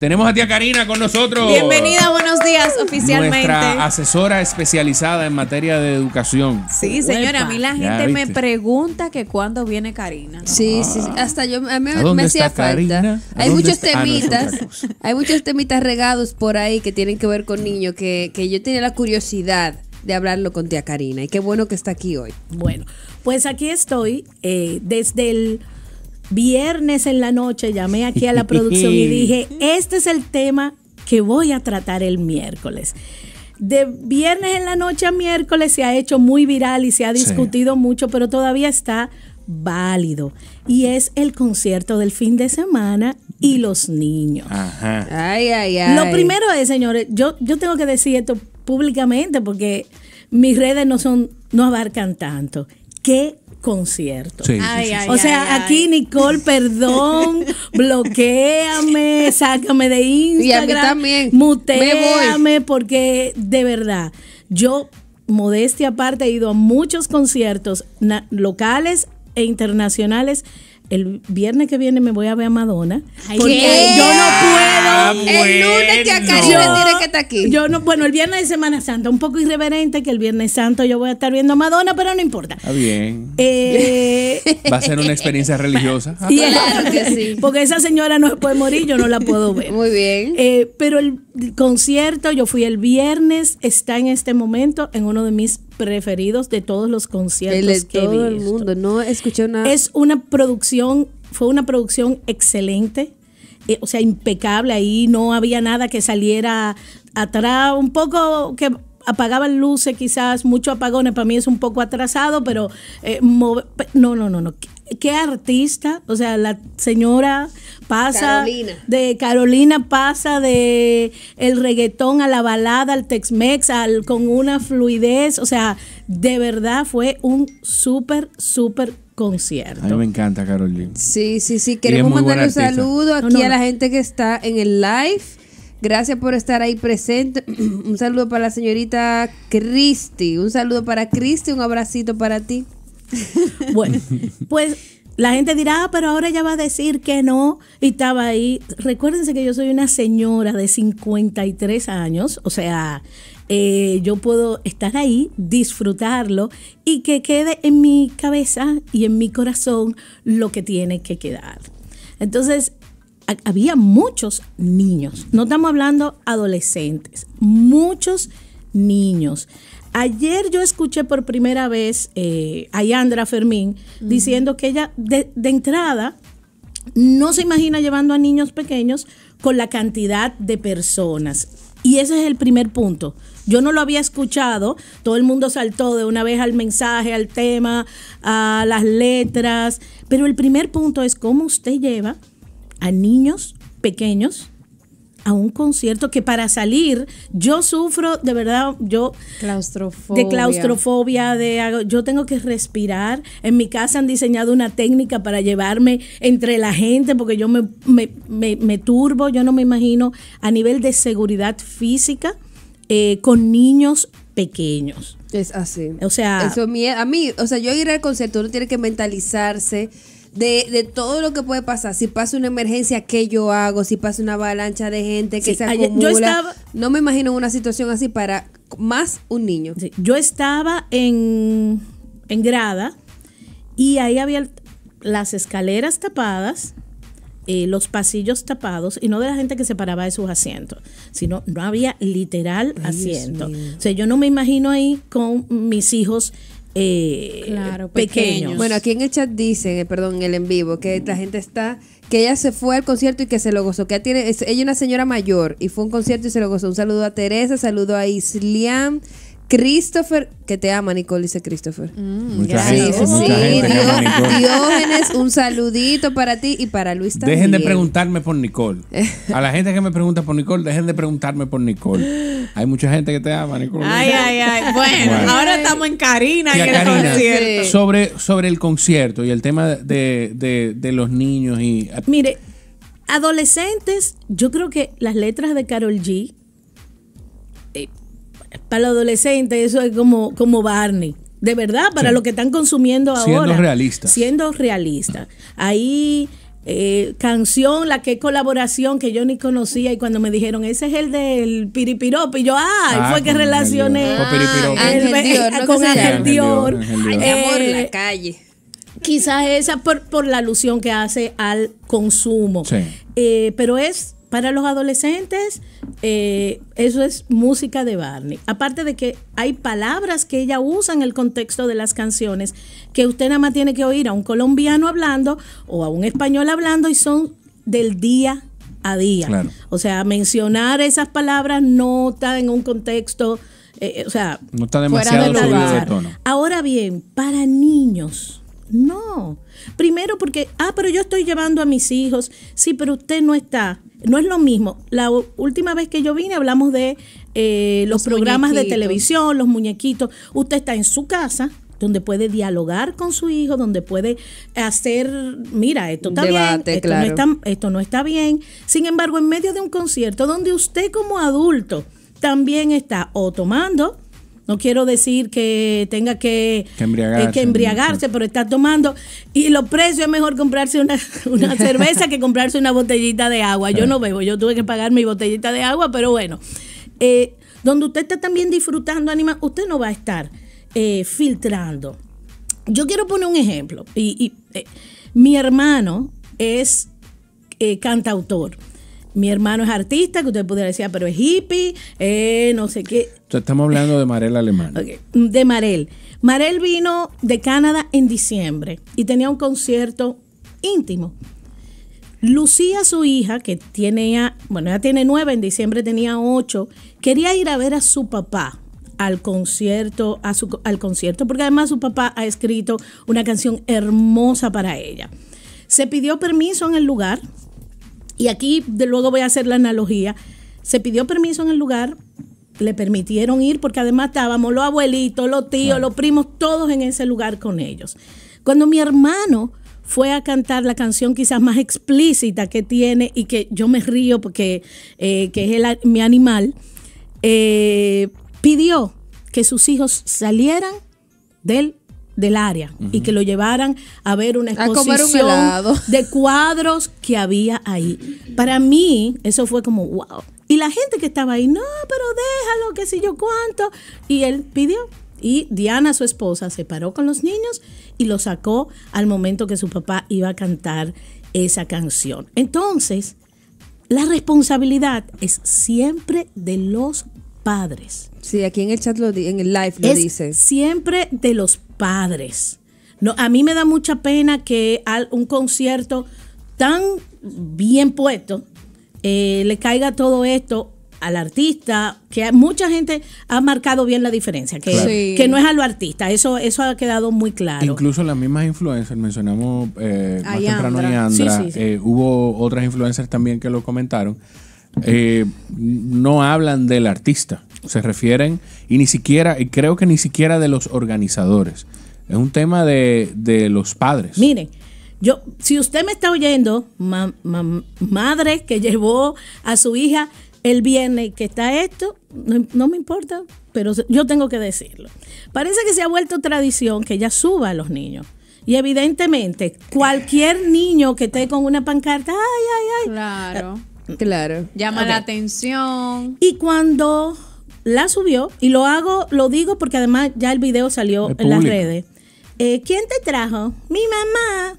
Tenemos a tía Karina con nosotros. Bienvenida, buenos días, oficialmente. Nuestra asesora especializada en materia de educación. Sí, señora, a mí la gente me pregunta que cuándo viene Karina. Sí, sí, ah. hasta yo a mí me hacía falta. hay muchos temitas, hay muchos temitas regados por ahí que tienen que ver con niños que, yo tenía la curiosidad de hablarlo con tía Karina y qué bueno que está aquí hoy. Bueno, pues aquí estoy eh, desde el viernes en la noche llamé aquí a la producción y dije, este es el tema que voy a tratar el miércoles. De viernes en la noche a miércoles se ha hecho muy viral y se ha discutido mucho, pero todavía está válido. Y es el concierto del fin de semana y los niños. Ajá. Ay, ay, ay. Lo primero es, señores, yo, yo tengo que decir esto públicamente porque mis redes no son, no abarcan tanto. Qué conciertos o sea, aquí Nicole, perdón, bloqueame, sácame de Instagram. Muteame, porque de verdad, yo, modestia aparte, he ido a muchos conciertos locales e internacionales. El viernes que viene me voy a ver a Madonna. porque yo no puedo. Ah, el lunes que acá yo tiene que está aquí. Yo no, bueno, el viernes de Semana Santa, un poco irreverente que el viernes santo yo voy a estar viendo a Madonna, pero no importa. Ah, bien. Eh, Va a ser una experiencia religiosa. Porque esa señora no puede morir, yo no la puedo ver. Muy bien. Eh, pero el concierto, yo fui el viernes, está en este momento en uno de mis preferidos de todos los conciertos que he visto. el mundo. No escuché nada. Es una producción, fue una producción excelente, eh, o sea, impecable. Ahí no había nada que saliera atrás, un poco que apagaban luces, quizás mucho apagones. Para mí es un poco atrasado, pero eh, no, no, no, no qué artista, o sea, la señora pasa de Carolina pasa de el reggaetón a la balada, al Tex-Mex, al, con una fluidez, o sea, de verdad fue un súper súper concierto. A mí me encanta Carolina. Sí, sí, sí, queremos mandar un saludo aquí a la gente que está en el live. Gracias por estar ahí presente. un saludo para la señorita Cristi. Un saludo para Cristi. Un abracito para ti. Bueno, pues la gente dirá, ah, pero ahora ya va a decir que no. Y estaba ahí. Recuérdense que yo soy una señora de 53 años, o sea, eh, yo puedo estar ahí, disfrutarlo y que quede en mi cabeza y en mi corazón lo que tiene que quedar. Entonces, había muchos niños, no estamos hablando adolescentes, muchos niños. Ayer yo escuché por primera vez eh, a Yandra Fermín diciendo que ella de, de entrada no se imagina llevando a niños pequeños con la cantidad de personas. Y ese es el primer punto. Yo no lo había escuchado, todo el mundo saltó de una vez al mensaje, al tema, a las letras, pero el primer punto es cómo usted lleva a niños pequeños a un concierto que para salir yo sufro de verdad, yo claustrofobia. de claustrofobia, de yo tengo que respirar. En mi casa han diseñado una técnica para llevarme entre la gente porque yo me, me, me, turbo, yo no me imagino a nivel de seguridad física eh, con niños pequeños. Es así. O sea, Eso, a mí, o sea, yo ir al concierto uno tiene que mentalizarse de, de, todo lo que puede pasar. Si pasa una emergencia, ¿qué yo hago? Si pasa una avalancha de gente que se acumula. no me imagino una situación así para más un niño. yo estaba en, grada y ahí había las escaleras tapadas. Eh, los pasillos tapados y no de la gente que se paraba de sus asientos, sino no había literal asiento. O sea, yo no me imagino ahí con mis hijos eh, pequeños. Bueno, aquí en el chat dicen, eh, perdón, en el en vivo, que la gente está, que ella se fue al concierto y que se lo gozó. Que ella, tiene, es, ella una señora mayor y fue un concierto y se lo gozó. Un saludo a Teresa, saludo a Isliam, Christopher, que te ama, Nicole, dice Christopher. sí, un saludito para ti y para Luis también. Dejen de preguntarme por Nicole. A la gente que me pregunta por Nicole, dejen de preguntarme por Nicole. Hay mucha gente que te ama, Nicole. Ay, ay, ay. Bueno, ahora estamos en Karina concierto. Sobre, sobre el concierto y el tema de, de los niños y... Mire, adolescentes, yo creo que las letras de Carol G eh, para los adolescentes eso es como, como Barney. De verdad, para lo que están consumiendo ahora. Siendo realistas. Siendo realista Ahí, eh, canción, la que colaboración que yo ni conocía, y cuando me dijeron, ese es el del Piripiropi, yo, ah, ah fue que relacioné con Ángel Dior. amor, la eh, calle. Quizás esa por, por la alusión que hace al consumo. Eh, pero es para los adolescentes, eh, eso es música de Barney. Aparte de que hay palabras que ella usa en el contexto de las canciones que usted nada más tiene que oír a un colombiano hablando o a un español hablando y son del día a día. O sea, mencionar esas palabras no está en un contexto, eh, eh, o sea, no está demasiado fuera Ahora bien, para niños, no. Primero porque, ah, pero yo estoy llevando a mis hijos. Sí, pero usted no está no es lo mismo. La última vez que yo vine hablamos de eh, los, programas de televisión, los muñequitos. Usted está en su casa donde puede dialogar con su hijo, donde puede hacer, mira, esto está bien, esto, no está, esto no está bien. Sin embargo, en medio de un concierto donde usted como adulto también está o tomando, no quiero decir que tenga que, embriagarse, eh, pero está tomando. Y los precios es mejor comprarse una, cerveza que comprarse una botellita de agua. Yo no bebo, yo tuve que pagar mi botellita de agua, pero bueno. Eh, donde usted está también disfrutando anima. usted no va a estar eh, filtrando. Yo quiero poner un ejemplo. Y, mi hermano es cantautor mi hermano es artista, que usted pudiera decir, ah, pero es hippie, eh, no sé qué. Entonces estamos hablando de Marel Alemana. De Marel. Marel vino de Canadá en diciembre y tenía un concierto íntimo. Lucía, su hija, que tiene, bueno, ya tiene nueve, en diciembre tenía ocho, quería ir a ver a su papá al concierto, a su, al concierto, porque además su papá ha escrito una canción hermosa para ella. Se pidió permiso en el lugar, y aquí de luego voy a hacer la analogía. Se pidió permiso en el lugar, le permitieron ir porque además estábamos los abuelitos, los tíos, los primos, todos en ese lugar con ellos. Cuando mi hermano fue a cantar la canción quizás más explícita que tiene y que yo me río porque eh, es mi animal, eh, pidió que sus hijos salieran del del área y que lo llevaran a ver una exposición de cuadros que había ahí. Para mí, eso fue como wow. Y la gente que estaba ahí, no, pero déjalo, qué si yo cuánto. Y él pidió. Y Diana, su esposa, se paró con los niños y lo sacó al momento que su papá iba a cantar esa canción. Entonces, la responsabilidad es siempre de los Sí, aquí en el chat, lo en el live lo es dice. Siempre de los padres. No, a mí me da mucha pena que al, un concierto tan bien puesto eh, le caiga todo esto al artista, que mucha gente ha marcado bien la diferencia, que, que no es a lo artista, eso, eso ha quedado muy claro. Incluso las mismas influencers, mencionamos eh, temprano eh, hubo otras influencers también que lo comentaron, eh, no hablan del artista, se refieren y ni siquiera, y creo que ni siquiera de los organizadores. Es un tema de, los padres. Mire, yo, si usted me está oyendo, madre que llevó a su hija el viernes que está esto, no, me importa, pero yo tengo que decirlo. Parece que se ha vuelto tradición que ella suba a los niños. Y evidentemente, cualquier niño que esté con una pancarta, ay, ay, ay, claro. Claro. Llama la atención. Y cuando la subió, y lo hago, lo digo porque además ya el video salió en las redes. Eh, ¿Quién te trajo? Mi mamá.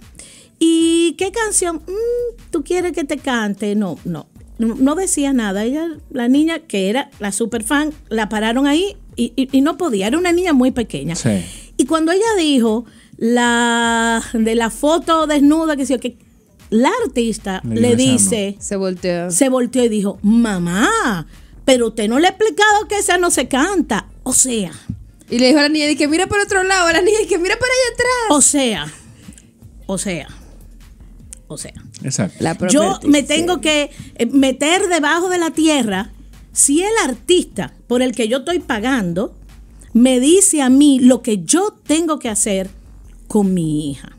¿Y qué canción? Mm, ¿Tú quieres que te cante? No, no. No decía nada. Ella, la niña que era la super fan, la pararon ahí y, no podía. Era una niña muy pequeña. Sí. Y cuando ella dijo la de la foto desnuda, que sí, que la artista le, dice, se volteó. se volteó y dijo, mamá, pero usted no le ha explicado que esa no se canta. O sea. Y le dijo a la niña, que mira por otro lado, a la niña, que mira para allá atrás. O sea, o sea. O sea, Exacto. yo me tengo que eh, meter debajo de la tierra si el artista por el que yo estoy pagando me dice a mí lo que yo tengo que hacer con mi hija.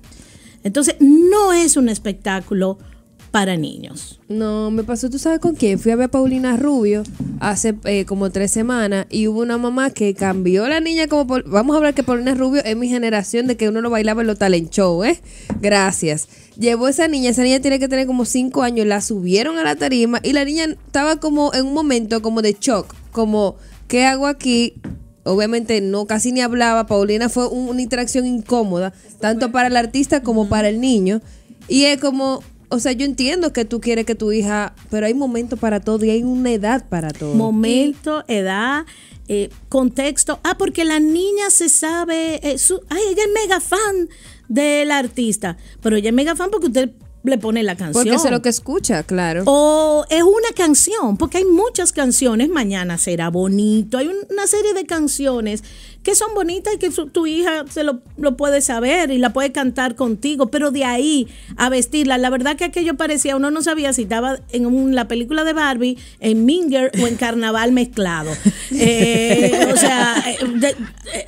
Entonces, no es un espectáculo para niños. No, me pasó, ¿tú sabes con quién? Fui a ver a Paulina Rubio hace eh, como tres semanas y hubo una mamá que cambió la niña como... Por, vamos a hablar que Paulina Rubio es mi generación de que uno lo bailaba en los talent show, ¿eh? Gracias. Llevó esa niña, esa niña tiene que tener como cinco años, la subieron a la tarima y la niña estaba como en un momento como de shock, como... ¿Qué hago aquí? obviamente no casi ni hablaba, Paulina fue una interacción incómoda, tanto para el artista como para el niño. Y es como, o sea, yo entiendo que tú quieres que tu hija, pero hay momentos para todo y hay una edad para todo. Momento, edad. Eh, contexto, ah, porque la niña se sabe, eh, ay, ella es mega fan del artista, pero ella es mega fan porque usted le pone la canción. Porque es lo que escucha, claro. O es una canción, porque hay muchas canciones, Mañana será bonito, hay una serie de canciones que son bonitas y que tu hija se lo, lo, puede saber y la puede cantar contigo, pero de ahí a vestirla, la verdad que aquello parecía, uno no sabía si estaba en la película de Barbie, en Minger o en Carnaval mezclado. Eh, o sea, eh, eh,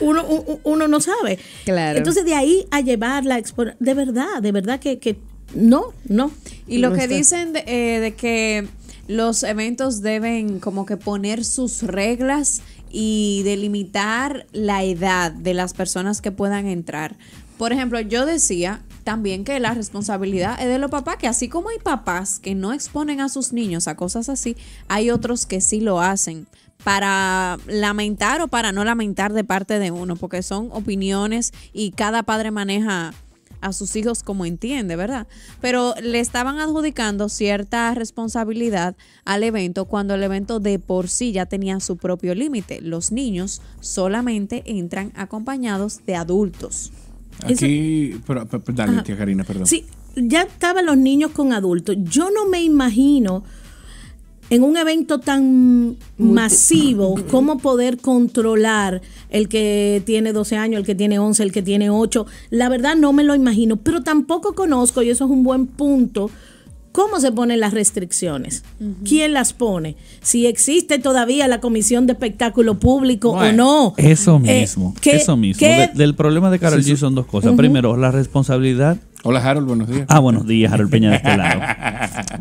uno, no sabe. Entonces de ahí a llevarla, de verdad, de verdad que, no, no. Y lo que dicen de que los eventos deben como que poner sus reglas y delimitar la edad de las personas que puedan entrar. Por ejemplo, yo decía también que la responsabilidad es de los papás, que así como hay papás que no exponen a sus niños a cosas así, hay otros que sí lo hacen para lamentar o para no lamentar de parte de uno, porque son opiniones y cada padre maneja a sus hijos como entiende, ¿verdad? Pero le estaban adjudicando cierta responsabilidad al evento cuando el evento de por sí ya tenía su propio límite. Los niños solamente entran acompañados de adultos. Aquí, dale, tía Karina, perdón. Sí, ya estaban los niños con adultos. Yo no me imagino en un evento tan masivo, ¿cómo poder controlar el que tiene 12 años, el que tiene 11, el que tiene 8? La verdad no me lo imagino, pero tampoco conozco, y eso es un buen punto, cómo se ponen las restricciones, quién las pone, si existe todavía la Comisión de Espectáculo Público o no. Eso eh, mismo, eso mismo. del problema de Carol G son dos cosas. Primero, la responsabilidad. Hola Harold, buenos días. Ah, buenos días, Harold Peña de este lado.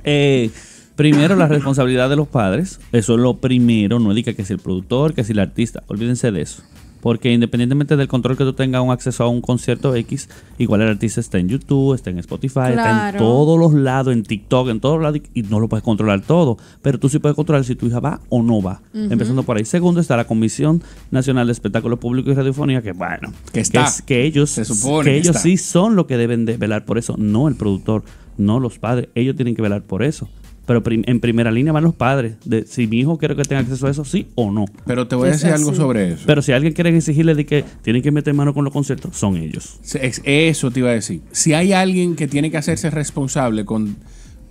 Eh, Primero, la responsabilidad de los padres. Eso es lo primero. No diga que es el productor, que si el artista. Olvídense de eso. Porque independientemente del control que tú tengas un acceso a un concierto X, igual el artista está en YouTube, está en Spotify, está en todos los lados, en TikTok, en todos lados, y no lo puedes controlar todo. Pero tú sí puedes controlar si tu hija va o no va. Empezando por ahí. Segundo, está la Comisión Nacional de Espectáculo Público y Radiofonía, que bueno, que, está, que, ellos, que, ellos sí son los que deben de velar por eso, no el productor no los padres. Ellos tienen que velar por eso pero en primera línea van los padres. De si mi hijo quiere que tenga acceso a eso, sí o no. Pero te voy a decir algo sobre eso. Pero si alguien quiere exigirle de que tienen que meter mano con los conciertos, son ellos. Eso te iba a decir. Si hay alguien que tiene que hacerse responsable con,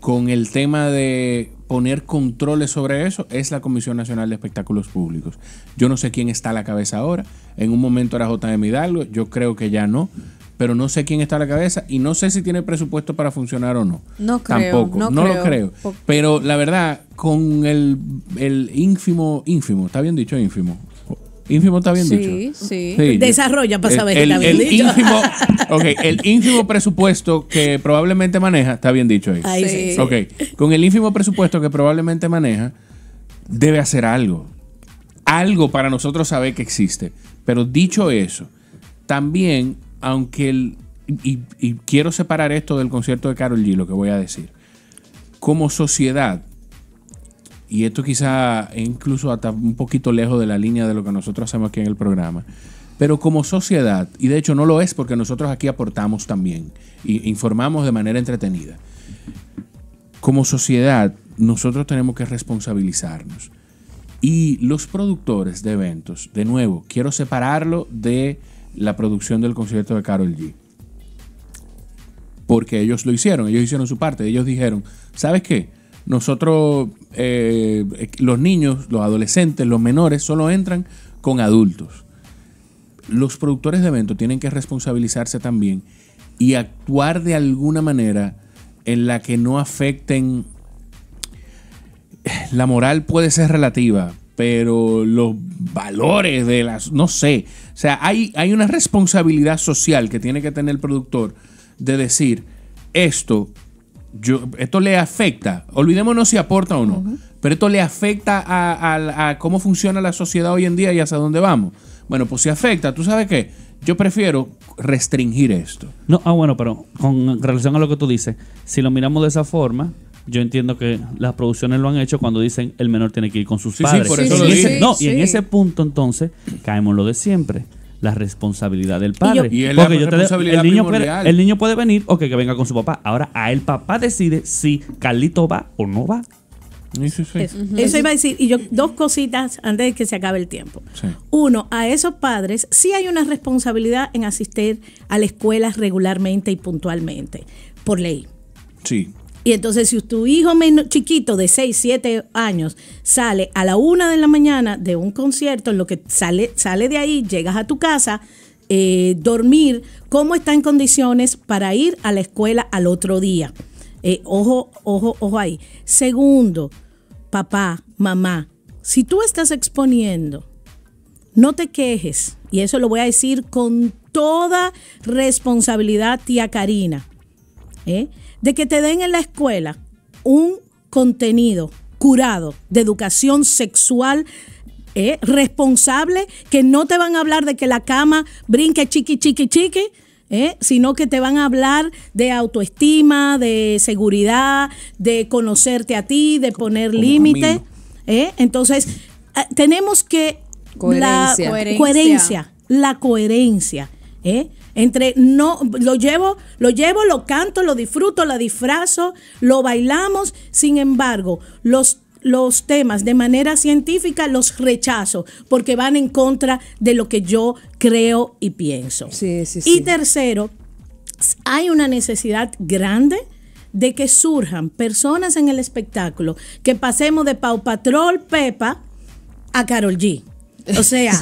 con el tema de poner controles sobre eso, es la Comisión Nacional de Espectáculos Públicos. Yo no sé quién está a la cabeza ahora. En un momento era JM Hidalgo, yo creo que ya no pero no sé quién está a la cabeza y no sé si tiene presupuesto para funcionar o no. No creo. Tampoco, no, lo creo. Pero la verdad, con el, el ínfimo, ínfimo, está bien dicho ínfimo. Ínfimo está bien dicho. Sí, sí. Desarrolla para saber el, que Ínfimo, okay, el ínfimo presupuesto que probablemente maneja, está bien dicho ahí. sí. Ok, con el ínfimo presupuesto que probablemente maneja, debe hacer algo. Algo para nosotros saber que existe. Pero dicho eso, también aunque el, y, quiero separar esto del concierto de Carol G, lo que voy a decir. Como sociedad, y esto quizá incluso hasta un poquito lejos de la línea de lo que nosotros hacemos aquí en el programa, pero como sociedad, y de hecho no lo es porque nosotros aquí aportamos también e informamos de manera entretenida. Como sociedad, nosotros tenemos que responsabilizarnos. Y los productores de eventos, de nuevo, quiero separarlo de la producción del concierto de Carol G. Porque ellos lo hicieron, ellos hicieron su parte, ellos dijeron, ¿sabes qué? Nosotros, eh, eh, los niños, los adolescentes, los menores, solo entran con adultos. Los productores de eventos tienen que responsabilizarse también y actuar de alguna manera en la que no afecten. La moral puede ser relativa, pero los valores de las, no sé, o sea, hay, hay una responsabilidad social que tiene que tener el productor de decir, esto, yo, esto le afecta, olvidémonos si aporta o no, pero esto le afecta a, a, cómo funciona la sociedad hoy en día y hacia dónde vamos. Bueno, pues si afecta, ¿tú sabes qué? Yo prefiero restringir esto. No, ah, bueno, pero con relación a lo que tú dices, si lo miramos de esa forma, yo entiendo que las producciones lo han hecho cuando dicen el menor tiene que ir con sus padres. Sí, por eso No, y en ese punto entonces caemos lo de siempre la responsabilidad del padre. el, niño puede, venir, O que venga con su papá. Ahora, a el papá decide si Carlito va o no va. Eso, iba a decir, y yo dos cositas antes de que se acabe el tiempo. Uno, a esos padres sí hay una responsabilidad en asistir a la escuela regularmente y puntualmente, por ley. Sí. Y entonces si tu hijo chiquito de 6, 7 años sale a la una de la mañana de un concierto, en lo que sale, sale de ahí, llegas a tu casa, eh, dormir, cómo está en condiciones para ir a la escuela al otro día. Eh, ojo, ojo, ojo ahí. Segundo, papá, mamá, si tú estás exponiendo, no te quejes, y eso lo voy a decir con toda responsabilidad, tía Karina de que te den en la escuela un contenido curado de educación sexual eh, responsable, que no te van a hablar de que la cama brinque chiqui, chiqui, chiqui, eh, sino que te van a hablar de autoestima, de seguridad, de conocerte a ti, de poner límites. Eh. Entonces, ah, tenemos que... La coherencia, coherencia la coherencia. ¿eh? Entre no, lo llevo, lo llevo, lo canto, lo disfruto, lo disfrazo, lo bailamos. Sin embargo, los los temas de manera científica los rechazo porque van en contra de lo que yo creo y pienso. Sí, sí, sí. Y tercero, hay una necesidad grande de que surjan personas en el espectáculo, que pasemos de Pau Patrol Pepa a Carol G. O sea,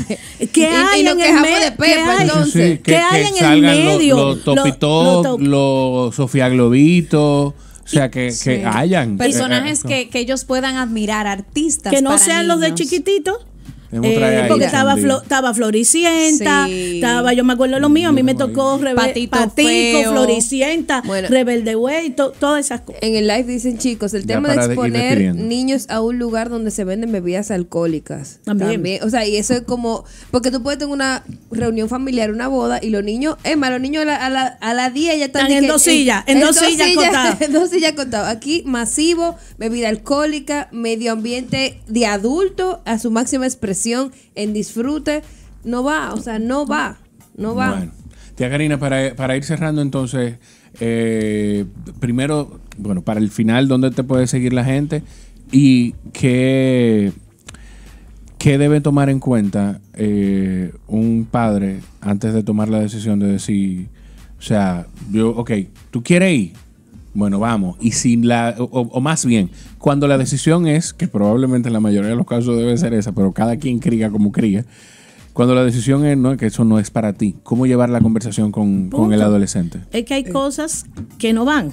¿qué hay en el medio? ¿Qué hay en el medio? Los topitos los Sofía Globito. O sea, que, que hayan personajes que, que, ellos puedan admirar, artistas. Que no sean los de chiquititos eh, porque estaba, estaba Floricienta, estaba, yo me acuerdo lo mío, a mí me tocó Patito, Floricienta, Rebelde Güey, todas esas cosas. En el live dicen, chicos, el tema de exponer niños a un lugar donde se venden bebidas alcohólicas. También. O sea, y eso es como, porque tú puedes tener una reunión familiar, una boda, y los niños, es más, los niños a la, a 10 ya están, en, sillas, en, dos sillas, En dos sillas contadas. Aquí, masivo, bebida alcohólica, medio ambiente de adulto a su máxima expresión en disfrute, no va, o sea, no va, no va. tía Karina, para, ir cerrando entonces, eh, primero, bueno, para el final, ¿dónde te puede seguir la gente? ¿Y qué, qué debe tomar en cuenta eh, un padre antes de tomar la decisión de decir, o sea, yo, ok, tú quieres ir, bueno, vamos. Y sin la, o, más bien, cuando la decisión es, que probablemente en la mayoría de los casos debe ser esa, pero cada quien cría como cría, cuando la decisión es no, que eso no es para ti, ¿cómo llevar la conversación con, con el adolescente? Es que hay cosas que no van,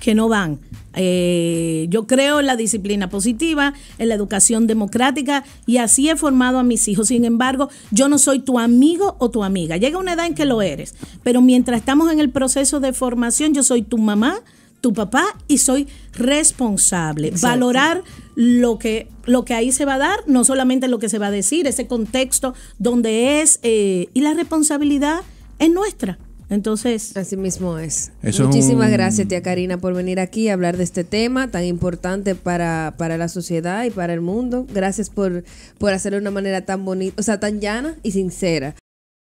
que no van. Eh, yo creo en la disciplina positiva, en la educación democrática y así he formado a mis hijos. Sin embargo, yo no soy tu amigo o tu amiga. Llega una edad en que lo eres, pero mientras estamos en el proceso de formación, yo soy tu mamá, tu papá y soy responsable. Valorar lo que, lo que ahí se va a dar, no solamente lo que se va a decir, ese contexto donde es eh, y la responsabilidad es nuestra. Entonces, así mismo es. Muchísimas gracias, tía Karina, por venir aquí a hablar de este tema tan importante para, para la sociedad y para el mundo. Gracias por, por hacerlo de una manera tan bonita, o sea, tan llana y sincera.